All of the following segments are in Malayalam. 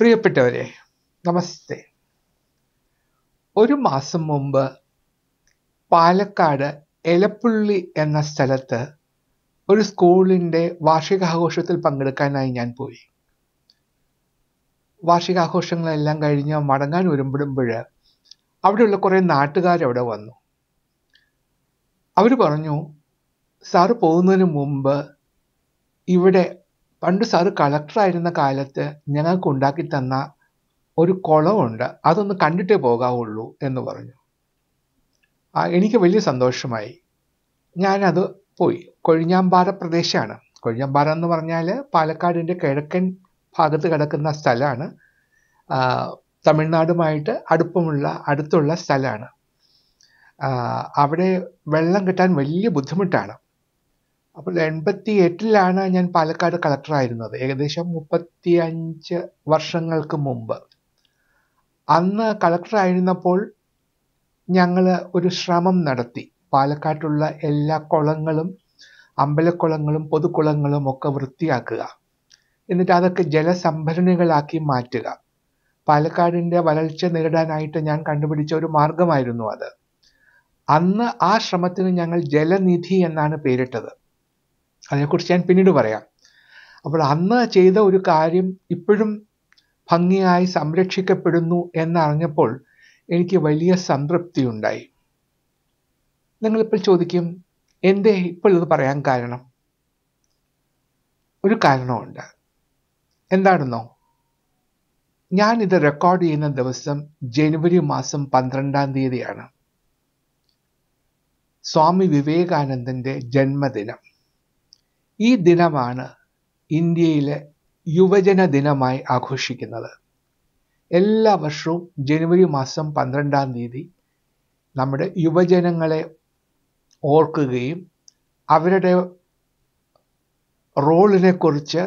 പ്രിയപ്പെട്ടവരെ നമസ്തേ ഒരു മാസം മുമ്പ് പാലക്കാട് എലപ്പുള്ളി എന്ന സ്ഥലത്ത് ഒരു സ്കൂളിൻ്റെ വാർഷികാഘോഷത്തിൽ പങ്കെടുക്കാനായി ഞാൻ പോയി വാർഷികാഘോഷങ്ങളെല്ലാം കഴിഞ്ഞ് മടങ്ങാൻ വരുമ്പോഴുമ്പോൾ അവിടെയുള്ള കുറേ നാട്ടുകാരവിടെ വന്നു അവർ പറഞ്ഞു സാറ് പോകുന്നതിന് മുമ്പ് ഇവിടെ പണ്ട് സാറ് കളക്ടറായിരുന്ന കാലത്ത് ഞങ്ങൾക്ക് ഉണ്ടാക്കി തന്ന ഒരു കുളമുണ്ട് അതൊന്ന് കണ്ടിട്ടേ പോകാവുള്ളൂ എന്ന് പറഞ്ഞു ആ എനിക്ക് വലിയ സന്തോഷമായി ഞാനത് പോയി കൊഴിഞ്ഞാമ്പാറ പ്രദേശമാണ് കൊഴിഞ്ഞാമ്പാറ എന്ന് പറഞ്ഞാൽ പാലക്കാടിൻ്റെ കിഴക്കൻ ഭാഗത്ത് കിടക്കുന്ന സ്ഥലമാണ് തമിഴ്നാടുമായിട്ട് അടുപ്പമുള്ള അടുത്തുള്ള സ്ഥലമാണ് അവിടെ വെള്ളം കിട്ടാൻ വലിയ ബുദ്ധിമുട്ടാണ് അപ്പോൾ എൺപത്തി എട്ടിലാണ് ഞാൻ പാലക്കാട് കളക്ടറായിരുന്നത് ഏകദേശം മുപ്പത്തി അഞ്ച് വർഷങ്ങൾക്ക് മുമ്പ് അന്ന് കളക്ടറായിരുന്നപ്പോൾ ഞങ്ങൾ ഒരു ശ്രമം നടത്തി പാലക്കാട്ടുള്ള എല്ലാ കുളങ്ങളും അമ്പലക്കുളങ്ങളും പൊതുക്കുളങ്ങളും ഒക്കെ വൃത്തിയാക്കുക എന്നിട്ട് അതൊക്കെ ജലസംഭരണികളാക്കി മാറ്റുക പാലക്കാടിൻ്റെ വരൾച്ച നേരിടാനായിട്ട് ഞാൻ കണ്ടുപിടിച്ച ഒരു മാർഗമായിരുന്നു അത് അന്ന് ആ ശ്രമത്തിന് ഞങ്ങൾ ജലനിധി എന്നാണ് പേരിട്ടത് അതിനെക്കുറിച്ച് ഞാൻ പിന്നീട് പറയാം അപ്പോൾ അന്ന് ചെയ്ത ഒരു കാര്യം ഇപ്പോഴും ഭംഗിയായി സംരക്ഷിക്കപ്പെടുന്നു എന്നറിഞ്ഞപ്പോൾ എനിക്ക് വലിയ സംതൃപ്തി ഉണ്ടായി നിങ്ങളിപ്പോൾ ചോദിക്കും എന്തേ ഇപ്പോൾ ഇത് പറയാൻ കാരണം ഒരു കാരണമുണ്ട് എന്താണെന്നോ ഞാൻ ഇത് റെക്കോർഡ് ചെയ്യുന്ന ദിവസം ജനുവരി മാസം പന്ത്രണ്ടാം തീയതിയാണ് സ്വാമി വിവേകാനന്ദൻ്റെ ജന്മദിനം ഈ ദിനമാണ് ഇന്ത്യയിലെ യുവജന ദിനമായി ആഘോഷിക്കുന്നത് എല്ലാ വർഷവും ജനുവരി മാസം പന്ത്രണ്ടാം തീയതി നമ്മുടെ യുവജനങ്ങളെ ഓർക്കുകയും അവരുടെ കുറിച്ച്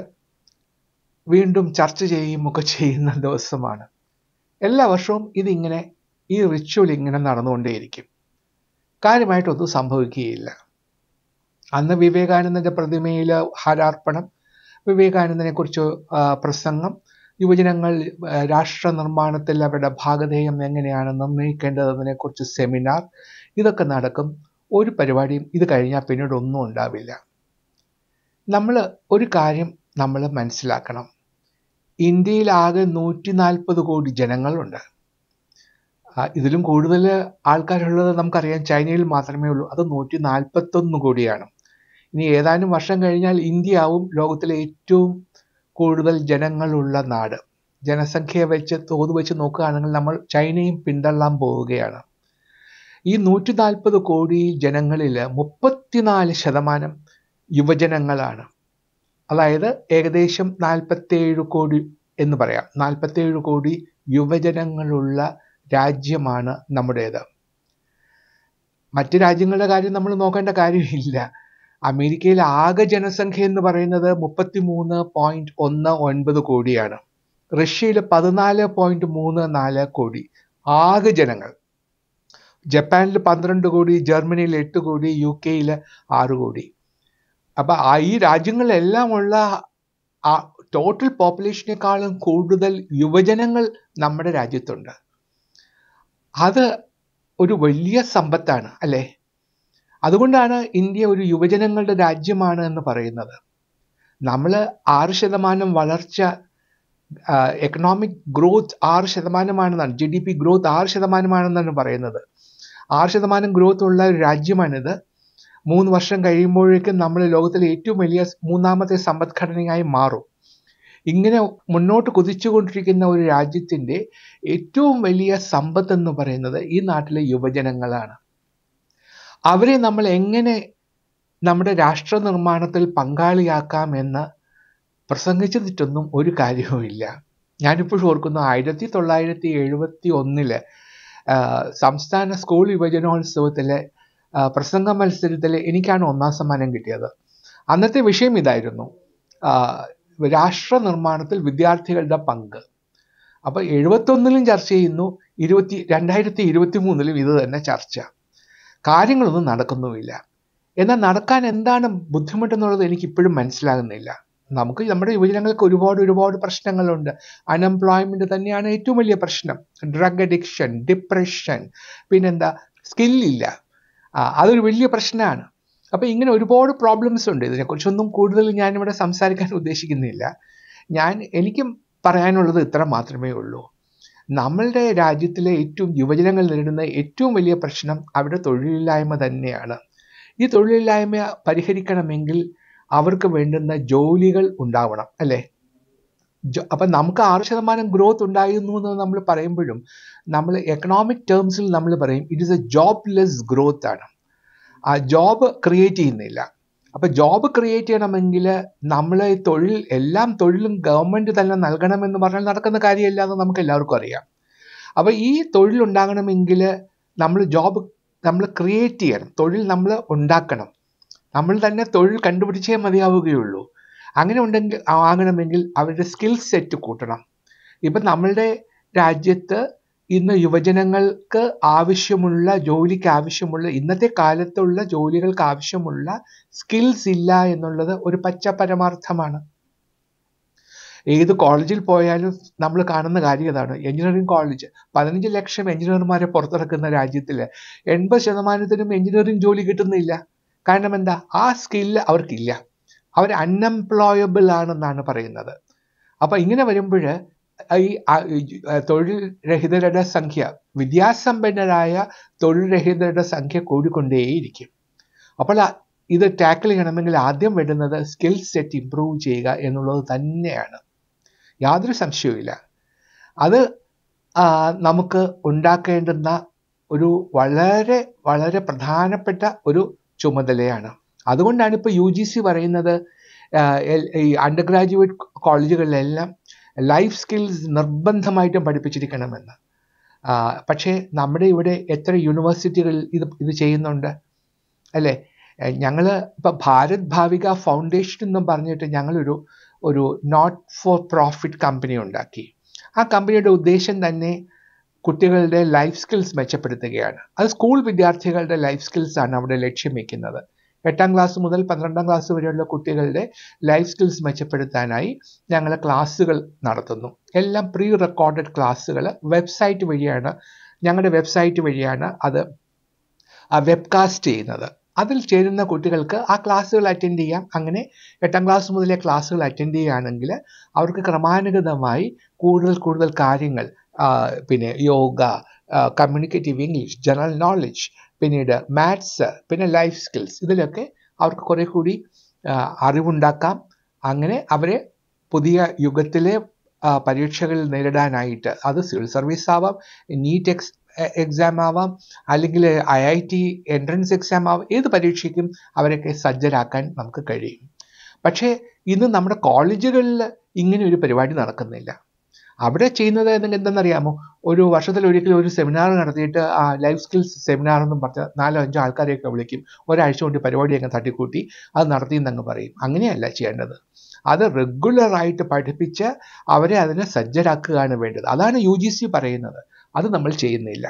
വീണ്ടും ചർച്ച ചെയ്യുകയും ഒക്കെ ചെയ്യുന്ന ദിവസമാണ് എല്ലാ വർഷവും ഇതിങ്ങനെ ഈ റിച്വൽ ഇങ്ങനെ നടന്നുകൊണ്ടേയിരിക്കും കാര്യമായിട്ടൊന്നും സംഭവിക്കുകയില്ല അന്ന് വിവേകാനന്ദന്റെ പ്രതിമയിൽ ഹാരാർപ്പണം വിവേകാനന്ദനെക്കുറിച്ച് പ്രസംഗം യുവജനങ്ങൾ രാഷ്ട്ര നിർമ്മാണത്തിൽ അവരുടെ ഭാഗധേയം എങ്ങനെയാണ് കുറിച്ച് സെമിനാർ ഇതൊക്കെ നടക്കും ഒരു പരിപാടിയും ഇത് കഴിഞ്ഞാൽ പിന്നീട് ഒന്നും ഉണ്ടാവില്ല നമ്മൾ ഒരു കാര്യം നമ്മൾ മനസ്സിലാക്കണം ഇന്ത്യയിൽ ആകെ നൂറ്റി നാൽപ്പത് കോടി ജനങ്ങളുണ്ട് ഇതിലും കൂടുതൽ ആൾക്കാരുള്ളത് നമുക്കറിയാം ചൈനയിൽ മാത്രമേ ഉള്ളൂ അത് നൂറ്റി നാൽപ്പത്തൊന്ന് കോടിയാണ് ഇനി ഏതാനും വർഷം കഴിഞ്ഞാൽ ഇന്ത്യ ആവും ലോകത്തിലെ ഏറ്റവും കൂടുതൽ ജനങ്ങളുള്ള നാട് ജനസംഖ്യ വെച്ച് തോത് വെച്ച് നോക്കുകയാണെങ്കിൽ നമ്മൾ ചൈനയും പിന്തള്ളാൻ പോവുകയാണ് ഈ നൂറ്റി നാൽപ്പത് കോടി ജനങ്ങളിൽ മുപ്പത്തിനാല് ശതമാനം യുവജനങ്ങളാണ് അതായത് ഏകദേശം നാൽപ്പത്തേഴ് കോടി എന്ന് പറയാം നാൽപ്പത്തേഴ് കോടി യുവജനങ്ങളുള്ള രാജ്യമാണ് നമ്മുടേത് മറ്റ് രാജ്യങ്ങളുടെ കാര്യം നമ്മൾ നോക്കേണ്ട കാര്യമില്ല അമേരിക്കയിലെ ആകെ ജനസംഖ്യ എന്ന് പറയുന്നത് മുപ്പത്തിമൂന്ന് പോയിന്റ് ഒന്ന് ഒൻപത് കോടിയാണ് റഷ്യയിൽ പതിനാല് പോയിന്റ് മൂന്ന് നാല് കോടി ആകെ ജനങ്ങൾ ജപ്പാനിൽ പന്ത്രണ്ട് കോടി ജർമ്മനിയിൽ എട്ട് കോടി യു കെയിൽ ആറ് കോടി അപ്പൊ ഈ രാജ്യങ്ങളിലെല്ലാം ഉള്ള ആ ടോട്ടൽ പോപ്പുലേഷനേക്കാളും കൂടുതൽ യുവജനങ്ങൾ നമ്മുടെ രാജ്യത്തുണ്ട് അത് ഒരു വലിയ സമ്പത്താണ് അല്ലേ അതുകൊണ്ടാണ് ഇന്ത്യ ഒരു യുവജനങ്ങളുടെ രാജ്യമാണ് എന്ന് പറയുന്നത് നമ്മൾ ആറ് ശതമാനം വളർച്ച എക്കണോമിക് ഗ്രോത്ത് ആറ് ശതമാനമാണെന്നാണ് ജി ഡി പി ഗ്രോത്ത് ആറ് ശതമാനമാണെന്നാണ് പറയുന്നത് ആറ് ശതമാനം ഗ്രോത്ത് ഉള്ള ഒരു രാജ്യമാണിത് മൂന്ന് വർഷം കഴിയുമ്പോഴേക്കും നമ്മൾ ലോകത്തിലെ ഏറ്റവും വലിയ മൂന്നാമത്തെ സമ്പദ്ഘടനയായി മാറും ഇങ്ങനെ മുന്നോട്ട് കുതിച്ചുകൊണ്ടിരിക്കുന്ന ഒരു രാജ്യത്തിൻ്റെ ഏറ്റവും വലിയ സമ്പത്ത് എന്ന് പറയുന്നത് ഈ നാട്ടിലെ യുവജനങ്ങളാണ് അവരെ നമ്മൾ എങ്ങനെ നമ്മുടെ രാഷ്ട്ര നിർമ്മാണത്തിൽ പങ്കാളിയാക്കാം എന്ന് പ്രസംഗിച്ചതിട്ടൊന്നും ഒരു കാര്യവുമില്ല ഞാനിപ്പോൾ ഓർക്കുന്നു ആയിരത്തി തൊള്ളായിരത്തി എഴുപത്തി ഒന്നിലെ സംസ്ഥാന സ്കൂൾ യുവജനോത്സവത്തിലെ പ്രസംഗ മത്സരത്തിൽ എനിക്കാണ് ഒന്നാം സമ്മാനം കിട്ടിയത് അന്നത്തെ വിഷയം ഇതായിരുന്നു രാഷ്ട്ര നിർമ്മാണത്തിൽ വിദ്യാർത്ഥികളുടെ പങ്ക് അപ്പോൾ എഴുപത്തൊന്നിലും ചർച്ച ചെയ്യുന്നു ഇരുപത്തി രണ്ടായിരത്തി ഇരുപത്തി മൂന്നിലും ഇത് തന്നെ ചർച്ച കാര്യങ്ങളൊന്നും നടക്കുന്നുമില്ല എന്നാൽ നടക്കാൻ എന്താണ് ബുദ്ധിമുട്ടെന്നുള്ളത് എനിക്കിപ്പോഴും മനസ്സിലാകുന്നില്ല നമുക്ക് നമ്മുടെ യുവജനങ്ങൾക്ക് ഒരുപാട് ഒരുപാട് പ്രശ്നങ്ങളുണ്ട് അൺഎംപ്ലോയ്മെൻ്റ് തന്നെയാണ് ഏറ്റവും വലിയ പ്രശ്നം ഡ്രഗ് അഡിക്ഷൻ ഡിപ്രഷൻ പിന്നെന്താ സ്കില്ലില്ല അതൊരു വലിയ പ്രശ്നമാണ് അപ്പോൾ ഇങ്ങനെ ഒരുപാട് പ്രോബ്ലംസ് ഉണ്ട് ഇതിനെക്കുറിച്ചൊന്നും കൂടുതൽ ഞാനിവിടെ സംസാരിക്കാൻ ഉദ്ദേശിക്കുന്നില്ല ഞാൻ എനിക്കും പറയാനുള്ളത് ഇത്ര മാത്രമേ ഉള്ളൂ നമ്മളുടെ രാജ്യത്തിലെ ഏറ്റവും യുവജനങ്ങൾ നേരിടുന്ന ഏറ്റവും വലിയ പ്രശ്നം അവിടെ തൊഴിലില്ലായ്മ തന്നെയാണ് ഈ തൊഴിലില്ലായ്മ പരിഹരിക്കണമെങ്കിൽ അവർക്ക് വേണ്ടുന്ന ജോലികൾ ഉണ്ടാവണം അല്ലേ അപ്പൊ നമുക്ക് ആറ് ശതമാനം ഗ്രോത്ത് ഉണ്ടായിരുന്നു എന്ന് നമ്മൾ പറയുമ്പോഴും നമ്മൾ എക്കണോമിക് ടേംസിൽ നമ്മൾ പറയും it is a jobless growth ആണ് ആ ജോബ് ക്രിയേറ്റ് ചെയ്യുന്നില്ല അപ്പോൾ ജോബ് ക്രിയേറ്റ് ചെയ്യണമെങ്കിൽ നമ്മൾ ഈ തൊഴിൽ എല്ലാം തൊഴിലും ഗവൺമെൻറ് തന്നെ നൽകണമെന്ന് പറഞ്ഞാൽ നടക്കുന്ന കാര്യമല്ല എന്ന് നമുക്ക് എല്ലാവർക്കും അറിയാം അപ്പോൾ ഈ തൊഴിൽ ഉണ്ടാകണമെങ്കിൽ നമ്മൾ ജോബ് നമ്മൾ ക്രിയേറ്റ് ചെയ്യണം തൊഴിൽ നമ്മൾ ഉണ്ടാക്കണം നമ്മൾ തന്നെ തൊഴിൽ കണ്ടുപിടിച്ചേ മതിയാവുകയുള്ളൂ അങ്ങനെ ഉണ്ടെങ്കിൽ ആകണമെങ്കിൽ അവരുടെ സ്കിൽ സെറ്റ് കൂട്ടണം ഇപ്പം നമ്മളുടെ രാജ്യത്ത് ഇന്ന് യുവജനങ്ങൾക്ക് ആവശ്യമുള്ള ജോലിക്ക് ആവശ്യമുള്ള ഇന്നത്തെ കാലത്തുള്ള ജോലികൾക്ക് ആവശ്യമുള്ള സ്കിൽസ് ഇല്ല എന്നുള്ളത് ഒരു പച്ച പരമാർത്ഥമാണ് ഏത് കോളേജിൽ പോയാലും നമ്മൾ കാണുന്ന കാര്യം ഇതാണ് എഞ്ചിനീയറിംഗ് കോളേജ് പതിനഞ്ച് ലക്ഷം എഞ്ചിനീയർമാരെ പുറത്തിറക്കുന്ന രാജ്യത്തിൽ എൺപത് ശതമാനത്തിനും എഞ്ചിനീയറിംഗ് ജോലി കിട്ടുന്നില്ല കാരണം എന്താ ആ സ്കില്ല് അവർക്കില്ല അവർ അൺഎംപ്ലോയബിൾ ആണെന്നാണ് പറയുന്നത് അപ്പോൾ ഇങ്ങനെ വരുമ്പോൾ ഈ തൊഴിൽ രഹിതരുടെ സംഖ്യ വിദ്യാസമ്പന്നരായ തൊഴിൽ രഹിതരുടെ സംഖ്യ കൂടിക്കൊണ്ടേയിരിക്കും അപ്പോൾ ഇത് ടാക്കിൾ ചെയ്യണമെങ്കിൽ ആദ്യം വേണ്ടുന്നത് സ്കിൽ സെറ്റ് ഇമ്പ്രൂവ് ചെയ്യുക എന്നുള്ളത് തന്നെയാണ് യാതൊരു സംശയവുമില്ല അത് നമുക്ക് ഉണ്ടാക്കേണ്ടുന്ന ഒരു വളരെ വളരെ പ്രധാനപ്പെട്ട ഒരു ചുമതലയാണ് അതുകൊണ്ടാണ് ഇപ്പോൾ യു ജി സി പറയുന്നത് ഈ അണ്ടർ ഗ്രാജുവേറ്റ് കോളേജുകളിലെല്ലാം ലൈഫ് സ്കിൽസ് നിർബന്ധമായിട്ടും പഠിപ്പിച്ചിരിക്കണമെന്ന് പക്ഷേ നമ്മുടെ ഇവിടെ എത്ര യൂണിവേഴ്സിറ്റികളിൽ ഇത് ഇത് ചെയ്യുന്നുണ്ട് അല്ലേ ഞങ്ങൾ ഇപ്പം ഭാരത് ഭാവിക ഫൗണ്ടേഷൻ എന്നും പറഞ്ഞിട്ട് ഞങ്ങളൊരു ഒരു നോട്ട് ഫോർ പ്രോഫിറ്റ് കമ്പനി ഉണ്ടാക്കി ആ കമ്പനിയുടെ ഉദ്ദേശം തന്നെ കുട്ടികളുടെ ലൈഫ് സ്കിൽസ് മെച്ചപ്പെടുത്തുകയാണ് അത് സ്കൂൾ വിദ്യാർത്ഥികളുടെ ലൈഫ് സ്കിൽസാണ് അവിടെ ലക്ഷ്യം വയ്ക്കുന്നത് എട്ടാം ക്ലാസ് മുതൽ പന്ത്രണ്ടാം ക്ലാസ് വരെയുള്ള കുട്ടികളുടെ ലൈഫ് സ്കിൽസ് മെച്ചപ്പെടുത്താനായി ഞങ്ങൾ ക്ലാസ്സുകൾ നടത്തുന്നു എല്ലാം പ്രീ റെക്കോർഡഡ് ക്ലാസ്സുകൾ വെബ്സൈറ്റ് വഴിയാണ് ഞങ്ങളുടെ വെബ്സൈറ്റ് വഴിയാണ് അത് വെബ്കാസ്റ്റ് ചെയ്യുന്നത് അതിൽ ചേരുന്ന കുട്ടികൾക്ക് ആ ക്ലാസ്സുകൾ അറ്റൻഡ് ചെയ്യാം അങ്ങനെ എട്ടാം ക്ലാസ് മുതലേ ക്ലാസ്സുകൾ അറ്റൻഡ് ചെയ്യുകയാണെങ്കിൽ അവർക്ക് ക്രമാനുഗതമായി കൂടുതൽ കൂടുതൽ കാര്യങ്ങൾ പിന്നെ yoga communicative English general knowledge പിന്നീട് മാത്സ് പിന്നെ ലൈഫ് സ്കിൽസ് ഇതിലൊക്കെ അവർക്ക് കുറെ കൂടി അറിവുണ്ടാക്കാം അങ്ങനെ അവരെ പുതിയ യുഗത്തിലെ പരീക്ഷകൾ നേരിടാനായിട്ട് അത് സിവിൽ സർവീസ് ആവാം നീറ്റ് എക്സ് എക്സാം ആവാം അല്ലെങ്കിൽ I I T entrance exam ആവാം ഏത് പരീക്ഷയ്ക്കും അവരൊക്കെ സജ്ജരാക്കാൻ നമുക്ക് കഴിയും പക്ഷേ ഇന്ന് നമ്മുടെ കോളേജുകളിൽ ഇങ്ങനെ ഒരു പരിപാടി നടക്കുന്നില്ല അവിടെ ചെയ്യുന്നത് എന്തെന്നറിയാമോ ഒരു വർഷത്തിൽ ഒരിക്കലും ഒരു സെമിനാർ നടത്തിയിട്ട് ആ ലൈഫ് സ്കിൽസ് സെമിനാർ എന്നും പറഞ്ഞ നാലോ അഞ്ചോ ആൾക്കാരെയൊക്കെ വിളിക്കും ഒരാഴ്ച കൊണ്ട് പരിപാടിയൊക്കെ തട്ടിക്കൂട്ടി അത് നടത്തി എന്നങ്ങ് പറയും അങ്ങനെയല്ല ചെയ്യേണ്ടത് അത് റെഗുലറായിട്ട് പഠിപ്പിച്ച് അവരെ അതിനെ സജ്ജരാക്കുകയാണ് വേണ്ടത് അതാണ് യു ജി സി പറയുന്നത് അത് നമ്മൾ ചെയ്യുന്നില്ല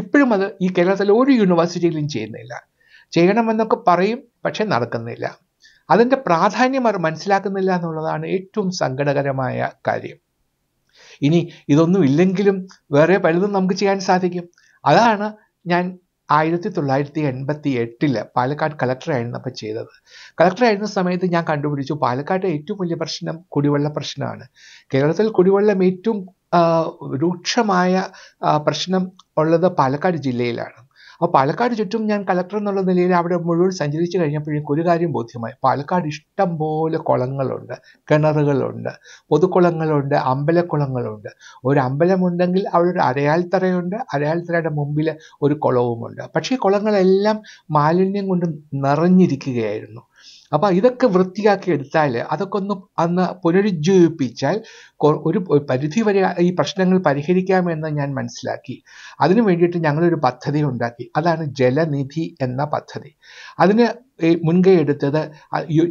ഇപ്പോഴും അത് ഈ കേരളത്തിലെ ഒരു യൂണിവേഴ്സിറ്റിയിലും ചെയ്യുന്നില്ല ചെയ്യണമെന്നൊക്കെ പറയും പക്ഷേ നടക്കുന്നില്ല അതിൻ്റെ പ്രാധാന്യം അവർ മനസ്സിലാക്കുന്നില്ല എന്നുള്ളതാണ് ഏറ്റവും സങ്കടകരമായ കാര്യം ഇനി ഇതൊന്നും ഇല്ലെങ്കിലും വേറെ പലതും നമുക്ക് ചെയ്യാൻ സാധിക്കും അതാണ് ഞാൻ ആയിരത്തി തൊള്ളായിരത്തി എൺപത്തി എട്ടില് പാലക്കാട് കളക്ടറായിരുന്നപ്പോൾ ചെയ്തത് കളക്ടറായിരുന്ന സമയത്ത് ഞാൻ കണ്ടുപിടിച്ചു പാലക്കാട്ടെ ഏറ്റവും വലിയ പ്രശ്നം കുടിവെള്ള പ്രശ്നമാണ് കേരളത്തിൽ കുടിവെള്ളം ഏറ്റവും രൂക്ഷമായ പ്രശ്നം ഉള്ളത് പാലക്കാട് ജില്ലയിലാണ് അപ്പോൾ പാലക്കാട് ചുറ്റും ഞാൻ കലക്ടർ എന്നുള്ള നിലയിൽ അവിടെ മുഴുവൻ സഞ്ചരിച്ചു കഴിഞ്ഞപ്പോഴേക്കും ഒരു കാര്യം ബോധ്യമായി പാലക്കാട് ഇഷ്ടം പോലെ കുളങ്ങളുണ്ട് കിണറുകളുണ്ട് പൊതുക്കുളങ്ങളുണ്ട് അമ്പലക്കുളങ്ങളുണ്ട് ഒരു അമ്പലമുണ്ടെങ്കിൽ അവിടെ ഒരു അരയാൽത്തറയുണ്ട് അരയാൽത്തറയുടെ മുമ്പിൽ ഒരു കുളവുമുണ്ട് പക്ഷേ ഈ കുളങ്ങളെല്ലാം മാലിന്യം കൊണ്ട് നിറഞ്ഞിരിക്കുകയായിരുന്നു അപ്പോൾ ഇതൊക്കെ വൃത്തിയാക്കി എടുത്താൽ അതൊക്കെ ഒന്ന് അന്ന് പുനരുജ്ജീവിപ്പിച്ചാൽ ഒരു പരിധി വരെ ഈ പ്രശ്നങ്ങൾ പരിഹരിക്കാമെന്ന് ഞാൻ മനസ്സിലാക്കി അതിനു വേണ്ടിയിട്ട് ഞങ്ങളൊരു പദ്ധതി ഉണ്ടാക്കി അതാണ് ജലനിധി എന്ന പദ്ധതി അതിന് മുൻകൈ എടുത്തത്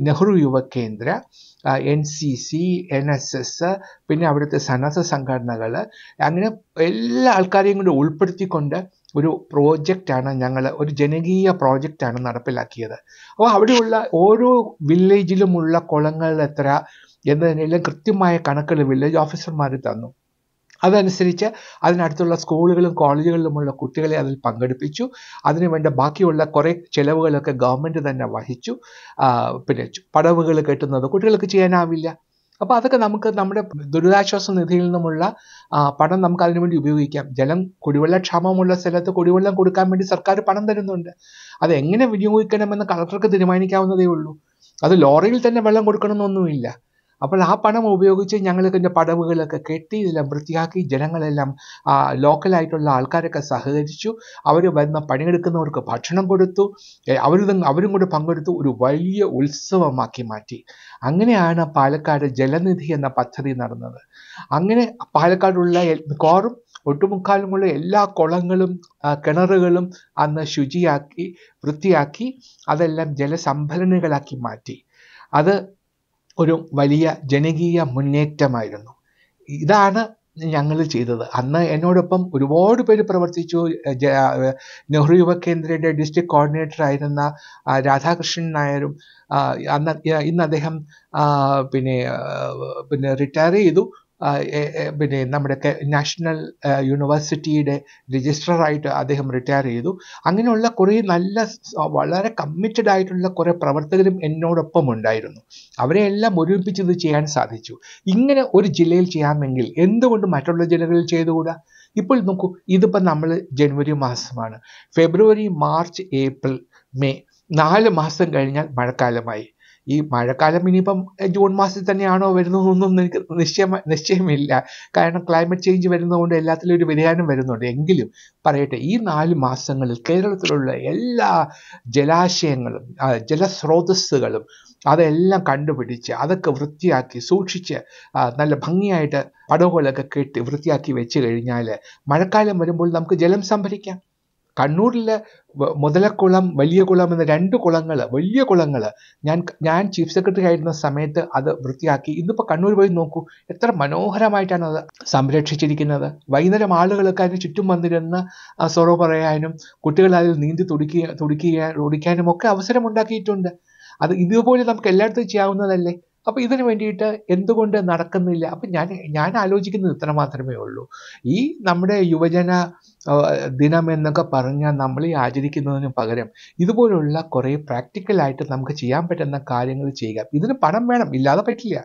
Nehru Yuva Kendra N C C N S S പിന്നെ അവിടുത്തെ സന്നദ്ധ സംഘടനകൾ അങ്ങനെ എല്ലാ ആൾക്കാരെയും കൂടി ഉൾപ്പെടുത്തിക്കൊണ്ട് ഒരു പ്രോജക്റ്റാണ് ഞങ്ങൾ ഒരു ജനകീയ പ്രോജക്റ്റാണ് നടപ്പിലാക്കിയത് അപ്പോൾ അവിടെയുള്ള ഓരോ വില്ലേജിലുമുള്ള കുളങ്ങൾ എത്ര എന്നതിനെല്ലാം കൃത്യമായ കണക്കുകൾ വില്ലേജ് ഓഫീസർമാർ തന്നു അതനുസരിച്ച് അതിനടുത്തുള്ള സ്കൂളുകളും കോളേജുകളിലുമുള്ള കുട്ടികളെ അതിൽ പങ്കെടുപ്പിച്ചു അതിനുവേണ്ട ബാക്കിയുള്ള കുറേ ചിലവുകളൊക്കെ ഗവൺമെൻറ് തന്നെ വഹിച്ചു പിന്നെ പടവുകൾ കെട്ടുന്നത് കുട്ടികൾക്ക് ചെയ്യാനാവില്ല അപ്പോൾ അതൊക്കെ നമുക്ക് നമ്മുടെ ദുരിതാശ്വാസ നിധിയിൽ നിന്നുമുള്ള പണം നമുക്ക് അതിനുവേണ്ടി ഉപയോഗിക്കാം ജലം കുടിവെള്ള ക്ഷാമമുള്ള സ്ഥലത്ത് കുടിവെള്ളം കൊടുക്കാൻ വേണ്ടി സർക്കാർ പണം തരുന്നുണ്ട് അത് എങ്ങനെ വിനിയോഗിക്കണമെന്ന് കളക്ടർക്ക് തീരുമാനിക്കാവുന്നതേ ഉള്ളൂ അത് ലോറിയിൽ തന്നെ വെള്ളം കൊടുക്കണമെന്നൊന്നുമില്ല അപ്പോൾ ആ പണം ഉപയോഗിച്ച് ഇതിൻ്റെ പടവുകളൊക്കെ കെട്ടിയെല്ലാം വൃത്തിയാക്കി ജനങ്ങളെല്ലാം ലോക്കലായിട്ടുള്ള ആൾക്കാരൊക്കെ സഹകരിച്ചു അവർ വന്ന പണിയെടുക്കുന്നവർക്ക് ഭക്ഷണം കൊടുത്തു അവരും അവരും കൂടെ പങ്കെടുത്തു ഒരു വലിയ ഉത്സവമാക്കി മാറ്റി അങ്ങനെയാണ് പാലക്കാട് ജലനിധി എന്ന പദ്ധതി നടന്നത് അങ്ങനെ പാലക്കാടുള്ള കോറും ഒട്ടുമുക്കാലുമുള്ള എല്ലാ കുളങ്ങളും കിണറുകളും അന്ന് ശുചിയാക്കി വൃത്തിയാക്കി അതെല്ലാം ജലസംഭരണികളാക്കി മാറ്റി അത് ഒരു വലിയ ജനകീയ മുന്നേറ്റമായിരുന്നു ഇതാണ് ഞങ്ങൾ ചെയ്തത് അന്ന് എന്നോടൊപ്പം ഒരുപാട് പേര് പ്രവർത്തിച്ചു നെഹ്റു യുവകേന്ദ്രയുടെ ഡിസ്ട്രിക്ട് കോർഡിനേറ്റർ ആയിരുന്ന രാധാകൃഷ്ണൻ നായരും അന്ന് ഇന്ന് അദ്ദേഹം പിന്നെ പിന്നെ റിട്ടയർ ചെയ്തു പിന്നെ നമ്മുടെ നാഷണൽ യൂണിവേഴ്സിറ്റിയുടെ രജിസ്ട്രറായിട്ട് അദ്ദേഹം റിട്ടയർ ചെയ്തു അങ്ങനെയുള്ള കുറേ നല്ല വളരെ കമ്മിറ്റഡ് ആയിട്ടുള്ള കുറേ പ്രവർത്തകരും എന്നോടൊപ്പം ഉണ്ടായിരുന്നു അവരെ എല്ലാം ഒരുമിപ്പിച്ച് ഇത് ചെയ്യാൻ സാധിച്ചു ഇങ്ങനെ ഒരു ജില്ലയിൽ ചെയ്യാമെങ്കിൽ എന്തുകൊണ്ട് മറ്റുള്ള ജില്ലകളിൽ ചെയ്തുകൂടാ ഇപ്പോൾ നോക്കൂ ഇതിപ്പോൾ നമ്മൾ ജനുവരി മാസമാണ് ഫെബ്രുവരി മാർച്ച് ഏപ്രിൽ മെയ് നാല് മാസം കഴിഞ്ഞാൽ മഴക്കാലമായി ഈ മഴക്കാലം ഇനിയിപ്പം ജൂൺ മാസത്തിൽ തന്നെയാണോ വരുന്നതെന്നൊന്നും എനിക്ക് നിശ്ചയം നിശ്ചയമില്ല കാരണം ക്ലൈമറ്റ് ചേഞ്ച് വരുന്നതുകൊണ്ട് എല്ലാത്തിലും ഒരു വ്യതിയാനം വരുന്നുണ്ട് എങ്കിലും പറയട്ടെ ഈ നാല് മാസങ്ങളിൽ കേരളത്തിലുള്ള എല്ലാ ജലാശയങ്ങളും ജലസ്രോതസ്സുകളും അതെല്ലാം കണ്ടുപിടിച്ച് അതൊക്കെ വൃത്തിയാക്കി സൂക്ഷിച്ച് നല്ല ഭംഗിയായിട്ട് പടവുകളൊക്കെ കെട്ടി വൃത്തിയാക്കി വെച്ച് കഴിഞ്ഞാൽ മഴക്കാലം വരുമ്പോൾ നമുക്ക് ജലം സംഭരിക്കാം കണ്ണൂരിൽ മുതലക്കുളം വലിയ കുളം എന്ന രണ്ട് കുളങ്ങൾ വലിയ കുളങ്ങൾ ഞാൻ ഞാൻ ചീഫ് സെക്രട്ടറി ആയിരുന്ന സമയത്ത് അത് വൃത്തിയാക്കി ഇന്നിപ്പോൾ കണ്ണൂർ പോയി നോക്കൂ എത്ര മനോഹരമായിട്ടാണ് അത് സംരക്ഷിച്ചിരിക്കുന്നത് വൈകുന്നേരം ആളുകളൊക്കെ അതിന് ചുറ്റും വന്നിരുന്ന് സൊറോ പറയാനും കുട്ടികൾ അതിൽ നീന്തി തുടിക്കുക തുടിക്കുക ഓടിക്കാനും ഒക്കെ അവസരമുണ്ടാക്കിയിട്ടുണ്ട് അത് ഇതുപോലെ നമുക്ക് എല്ലായിടത്തും ചെയ്യാവുന്നതല്ലേ അപ്പോൾ ഇതിനു വേണ്ടിയിട്ട് എന്തുകൊണ്ട് നടക്കുന്നില്ല അപ്പം ഞാൻ ഞാൻ ആലോചിക്കുന്നത് ഇത്ര മാത്രമേ ഉള്ളൂ ഈ നമ്മുടെ യുവജന ദിനം എന്നൊക്കെ പറഞ്ഞാൽ നമ്മൾ ഈ ആചരിക്കുന്നതിന് പകരം ഇതുപോലുള്ള കുറേ പ്രാക്ടിക്കലായിട്ട് നമുക്ക് ചെയ്യാൻ പറ്റുന്ന കാര്യങ്ങൾ ചെയ്യുക ഇതിന് പണം വേണം ഇല്ലാതെ പറ്റില്ല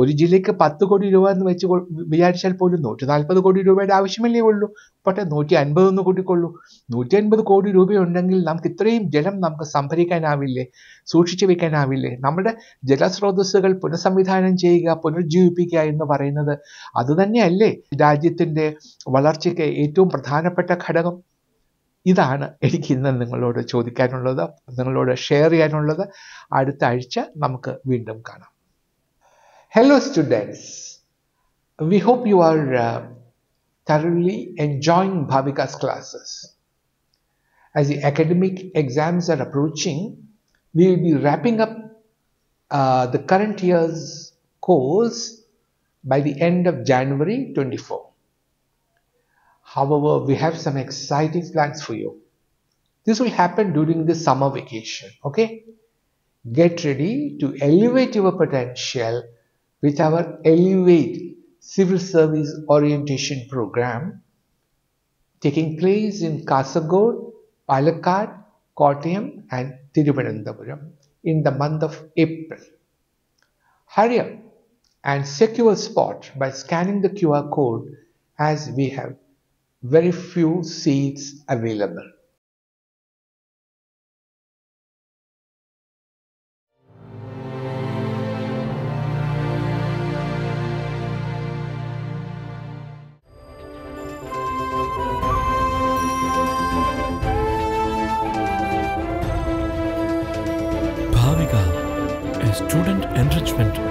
ഒരു ജില്ലയ്ക്ക് പത്ത് കോടി രൂപ എന്ന് വെച്ച് വിചാരിച്ചാൽ പോലും നൂറ്റി നാൽപ്പത് കോടി രൂപയുടെ ആവശ്യമല്ലേ ഉള്ളൂ പക്ഷേ നൂറ്റി ഒന്ന് കൂട്ടിക്കൊള്ളൂ നൂറ്റി അൻപത് കോടി രൂപയുണ്ടെങ്കിൽ നമുക്ക് ഇത്രയും ജലം നമുക്ക് സംഭരിക്കാനാവില്ലേ സൂക്ഷിച്ചു വെക്കാനാവില്ലേ നമ്മുടെ ജലസ്രോതസ്സുകൾ പുനഃസംവിധാനം ചെയ്യുക പുനരുജ്ജീവിപ്പിക്കുക എന്ന് പറയുന്നത് അതുതന്നെയല്ലേ രാജ്യത്തിൻ്റെ വളർച്ചയ്ക്ക് ഏറ്റവും പ്രധാനപ്പെട്ട ഘടകം ഇതാണ് എനിക്ക് ഇന്ന് നിങ്ങളോട് ചോദിക്കാനുള്ളത് നിങ്ങളോട് ഷെയർ ചെയ്യാനുള്ളത് അടുത്ത ആഴ്ച നമുക്ക് വീണ്ടും കാണാം Hello students, we hope you are uh, thoroughly enjoying Bhavika's classes. As the academic exams are approaching, we will be wrapping up uh, the current year's course by the end of January 24. However, we have some exciting plans for you. This will happen during the summer vacation, okay? Get ready to elevate your potential with our Elevate Civil Service Orientation Program taking place in Kasagod, Palakkad, Kottayam and Thiruvananthapuram in the month of April. Hurry up and secure spot by scanning the QR code as we have very few seats available. enrichment